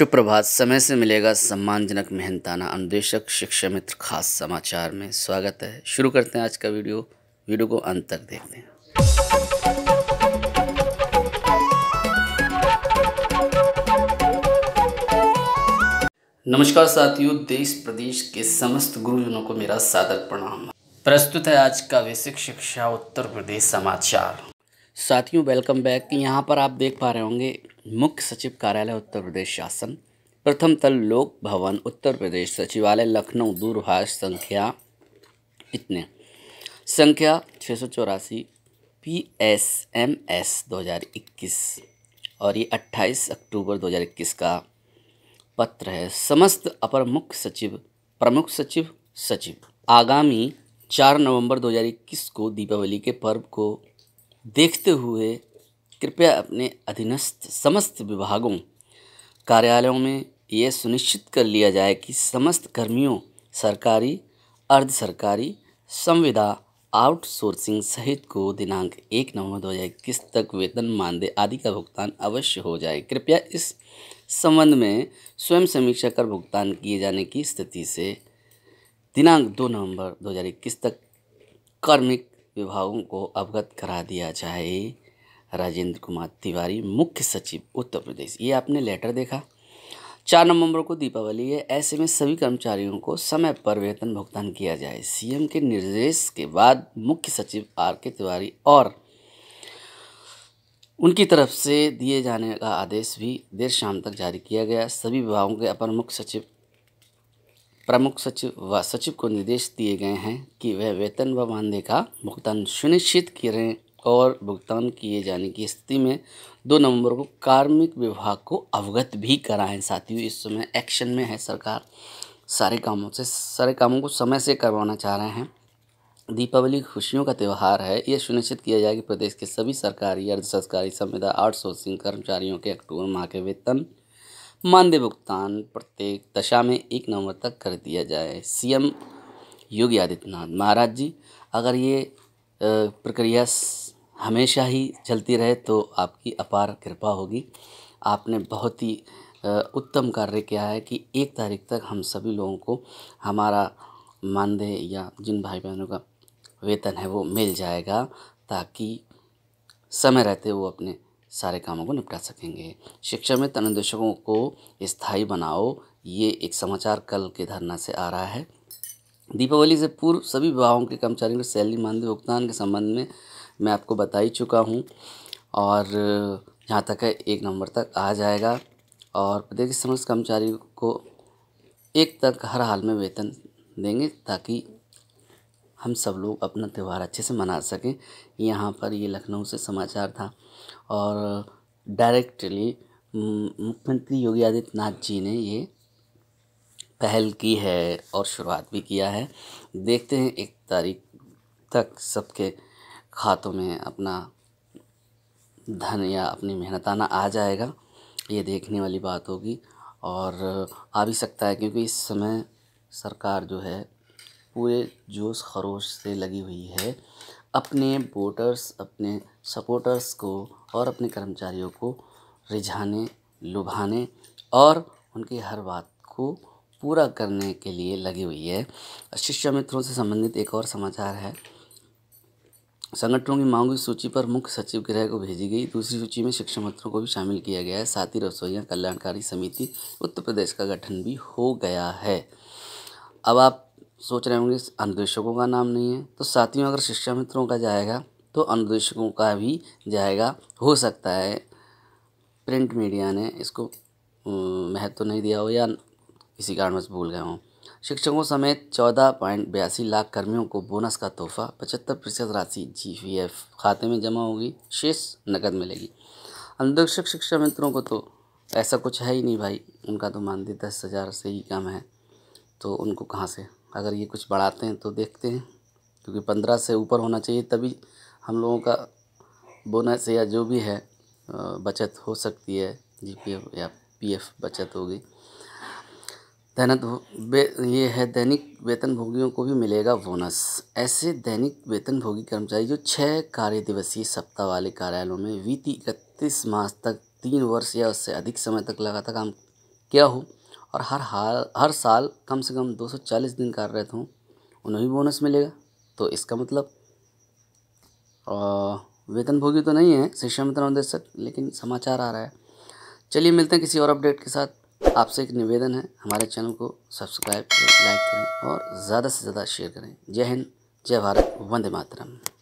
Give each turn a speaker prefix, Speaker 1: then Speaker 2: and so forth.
Speaker 1: सुप्रभात समय से मिलेगा सम्मानजनक मेहनताना अनुदेशक शिक्षा मित्र खास समाचार में स्वागत है शुरू करते हैं आज का वीडियो वीडियो को अंत तक देखते हैं नमस्कार साथियों देश प्रदेश के समस्त गुरुजनों को मेरा सादर प्रणाम प्रस्तुत है आज का वैश्विक शिक्षा उत्तर प्रदेश समाचार साथियों वेलकम बैक यहाँ पर आप देख पा रहे होंगे मुख्य सचिव कार्यालय उत्तर प्रदेश शासन प्रथम तल लोक भवन उत्तर प्रदेश सचिवालय लखनऊ दूरभाष संख्या इतने संख्या छः सौ चौरासी पी एस एम एस दो हज़ार इक्कीस और ये अट्ठाईस अक्टूबर दो हज़ार इक्कीस का पत्र है समस्त अपर मुख्य सचिव प्रमुख सचिव सचिव आगामी चार नवंबर दो हज़ार इक्कीस को दीपावली के पर्व को देखते हुए कृपया अपने अधीनस्थ समस्त विभागों कार्यालयों में ये सुनिश्चित कर लिया जाए कि समस्त कर्मियों सरकारी अर्ध सरकारी संविदा आउटसोर्सिंग सहित को दिनांक एक नवंबर दो हज़ार इक्कीस तक वेतन मानदेय आदि का भुगतान अवश्य हो जाए कृपया इस संबंध में स्वयं समीक्षा कर भुगतान किए जाने की स्थिति से दिनांक दो नवंबर इक्कीस तक कार्मिक विभागों को अवगत करा दिया जाए राजेंद्र कुमार तिवारी मुख्य सचिव उत्तर प्रदेश ये आपने लेटर देखा चार नवंबर को दीपावली है ऐसे में सभी कर्मचारियों को समय पर वेतन भुगतान किया जाए सीएम के निर्देश के बाद मुख्य सचिव आर के तिवारी और उनकी तरफ से दिए जाने का आदेश भी देर शाम तक जारी किया गया सभी विभागों के अपर मुख्य सचिव प्रमुख सचिव व सचिव को निर्देश दिए गए हैं कि वह वेतन व मानदेय का भुगतान सुनिश्चित करें और भुगतान किए जाने की स्थिति में दो नवंबर को कार्मिक विभाग को अवगत भी कराएं साथियों इस समय एक्शन में है सरकार सारे कामों से सारे कामों को समय से करवाना चाह रहे हैं दीपावली खुशियों का त्यौहार है यह सुनिश्चित किया जाए कि प्रदेश के सभी सरकारी अर्ध सरकारी संविदा आउटसोर्सिंग कर्मचारियों के अक्टूबर माह के वेतन मानदेय भुगतान प्रत्येक दशा में एक नवंबर तक कर दिया जाए सीएम योगी आदित्यनाथ महाराज जी अगर ये प्रक्रिया हमेशा ही चलती रहे तो आपकी अपार कृपा होगी आपने बहुत ही उत्तम कार्य किया है कि एक तारीख तक हम सभी लोगों को हमारा मानदेय या जिन भाई बहनों का वेतन है वो मिल जाएगा ताकि समय रहते वो अपने सारे कामों को निपटा सकेंगे शिक्षा में तनुदेशकों को स्थायी बनाओ ये एक समाचार कल के धरना से आ रहा है दीपावली से पूर्व सभी विभागों के कर्मचारियों के सैलरी मानदेय भुगतान के संबंध में मैं आपको बता ही चुका हूँ और यहाँ तक है एक नंबर तक आ जाएगा और प्रत्येक समस्त कर्मचारी को एक तक हर हाल में वेतन देंगे ताकि हम सब लोग अपना त्यौहार अच्छे से मना सकें यहाँ पर ये लखनऊ से समाचार था और डायरेक्टली मुख्यमंत्री योगी आदित्यनाथ जी ने ये पहल की है और शुरुआत भी किया है देखते हैं एक तारीख तक सबके खातों में अपना धन या अपनी मेहनत आना आ जाएगा ये देखने वाली बात होगी और आ भी सकता है क्योंकि इस समय सरकार जो है पूरे जोश खरोश से लगी हुई है अपने वोटर्स अपने सपोर्टर्स को और अपने कर्मचारियों को रिझाने लुभाने और उनकी हर बात को पूरा करने के लिए लगी हुई है शिक्षा मित्रों से संबंधित एक और समाचार है संगठनों की मांगों की सूची पर मुख्य सचिव गृह को भेजी गई दूसरी सूची में शिक्षा मित्रों को भी शामिल किया गया है साथ ही रसोईया कल्याणकारी समिति उत्तर प्रदेश का गठन भी हो गया है अब आप सोच रहे होंगे अनुदेशकों का नाम नहीं है तो साथियों अगर शिक्षा मित्रों का जाएगा तो अनुदेशकों का भी जाएगा हो सकता है प्रिंट मीडिया ने इसको महत्व तो नहीं दिया हो या किसी कारणवश भूल गया हूँ शिक्षकों समेत चौदह पॉइंट बयासी लाख कर्मियों को बोनस का तोहफा पचहत्तर प्रतिशत राशि जी वी एफ खाते में जमा होगी शेष नकद मिलेगी अधीक्षक शिक्षा मित्रों को तो ऐसा कुछ है ही नहीं भाई उनका तो मानदेय दस हज़ार से ही कम है तो उनको कहाँ से अगर ये कुछ बढ़ाते हैं तो देखते हैं क्योंकि पंद्रह से ऊपर होना चाहिए तभी हम लोगों का बोनस या जो भी है बचत हो सकती है जी पी एफ या पी एफ बचत होगी दैनिक ये है दैनिक वेतनभोगियों को भी मिलेगा बोनस ऐसे दैनिक वेतनभोगी कर्मचारी जो छः कार्य दिवसीय सप्ताह वाले कार्यालयों में बीती इकतीस मास तक तीन वर्ष या उससे अधिक समय तक लगातार काम किया हो और हर हाल हर साल कम से कम 240 दिन कार्यरत हों उन्हें भी बोनस मिलेगा तो इसका मतलब वेतनभोगी तो नहीं है शिक्षा मित्र निदेशक लेकिन समाचार आ रहा है चलिए मिलते हैं किसी और अपडेट के साथ आपसे एक निवेदन है हमारे चैनल को सब्सक्राइब करें लाइक करें और ज़्यादा से ज़्यादा शेयर करें जय हिंद जय भारत वंदे मातरम